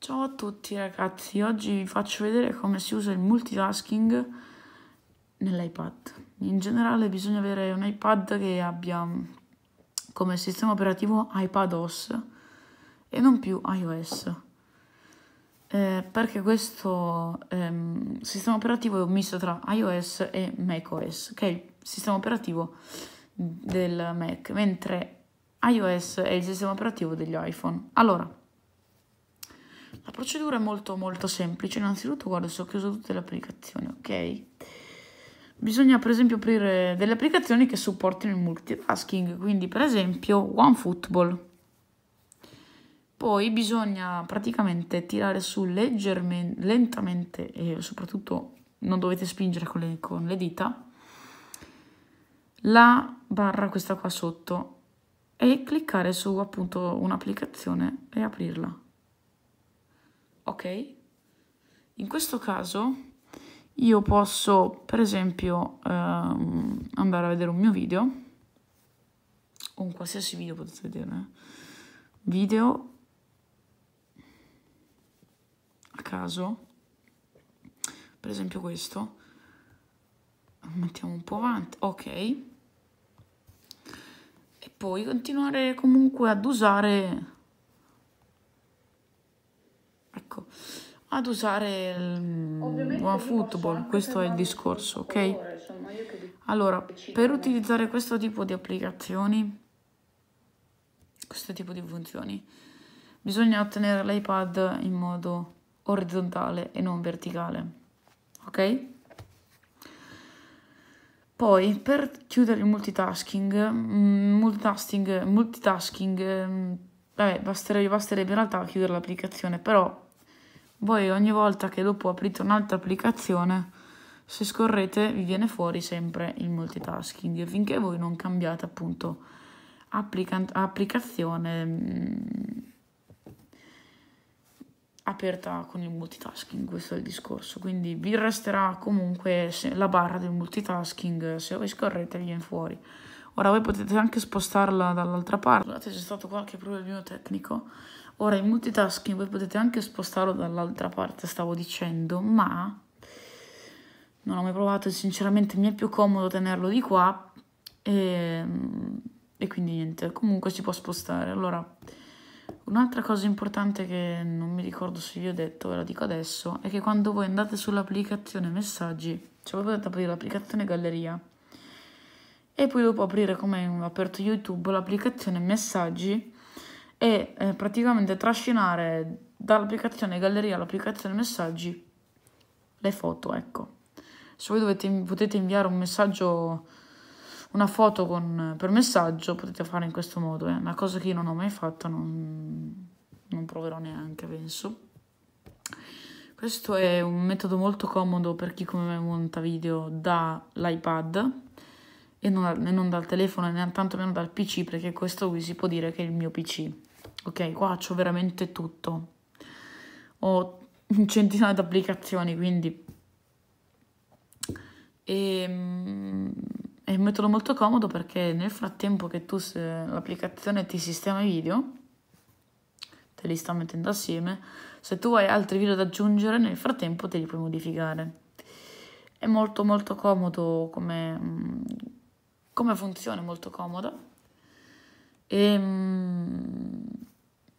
Ciao a tutti ragazzi, oggi vi faccio vedere come si usa il multitasking nell'iPad. In generale bisogna avere un iPad che abbia come sistema operativo iPadOS e non più iOS. Eh, perché questo ehm, sistema operativo è un misto tra iOS e macOS, che è il sistema operativo del Mac, mentre iOS è il sistema operativo degli iPhone. Allora, la procedura è molto molto semplice, innanzitutto guardo se ho chiuso tutte le applicazioni, ok? Bisogna per esempio aprire delle applicazioni che supportino il multitasking, quindi per esempio OneFootball. Poi bisogna praticamente tirare su leggermente, lentamente e soprattutto non dovete spingere con le, con le dita la barra questa qua sotto e cliccare su appunto un'applicazione e aprirla ok? In questo caso io posso per esempio ehm, andare a vedere un mio video, un qualsiasi video potete vedere, eh? video a caso, per esempio questo, mettiamo un po' avanti, ok? e poi continuare comunque ad usare ad usare mm, Football, questo è il discorso, ok? Allora, per utilizzare questo tipo di applicazioni, questo tipo di funzioni, bisogna ottenere l'iPad in modo orizzontale e non verticale, ok? Poi, per chiudere il multitasking, mm, multitasking, multitasking, mm, vabbè, basterebbe, basterebbe in realtà chiudere l'applicazione, però voi ogni volta che dopo aprite un'altra applicazione, se scorrete vi viene fuori sempre il multitasking finché voi non cambiate appunto applica- applicazione mh, mm, aperta con il multitasking, questo è il discorso. Quindi vi resterà comunque la barra del multitasking, se voi scorrete viene fuori. Ora voi potete anche spostarla dall'altra parte. Scusate, c'è stato qualche problema tecnico. Ora il multitasking voi potete anche spostarlo dall'altra parte, stavo dicendo, ma non l'ho mai provato e sinceramente mi è più comodo tenerlo di qua e, ehm, e quindi niente, comunque si può spostare. Allora, un'altra cosa importante che non mi ricordo se vi ho detto, ve la dico adesso, è che quando voi andate sull'applicazione messaggi, cioè voi potete aprire l'applicazione galleria e poi dopo aprire come ho aperto YouTube l'applicazione messaggi e eh, praticamente trascinare dall'applicazione galleria all'applicazione messaggi le foto, ecco. Se voi dovete, potete inviare un messaggio, una foto con, per messaggio, potete fare in questo modo. È eh. una cosa che io non ho mai fatto, non, non proverò neanche, penso. Questo è un metodo molto comodo per chi come me monta video dall'iPad e non, non dal telefono né tantomeno dal PC, perché questo qui si può dire che è il mio PC ok qua c'ho veramente tutto ho un centinaio di applicazioni quindi ehm, e, è un metodo molto comodo perché nel frattempo che tu l'applicazione ti sistema i video te li sta mettendo assieme se tu hai altri video da aggiungere nel frattempo te li puoi modificare è molto molto comodo come, come funzione molto comoda e ehm,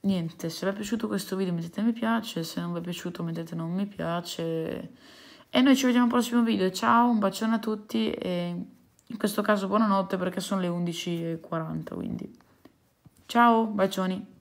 niente, se vi è piaciuto questo video mettete mi piace, se non vi è piaciuto mettete non mi piace. E noi ci vediamo al prossimo video, ciao, un bacione a tutti e in questo caso buonanotte perché sono le 11.40, quindi ciao, bacioni.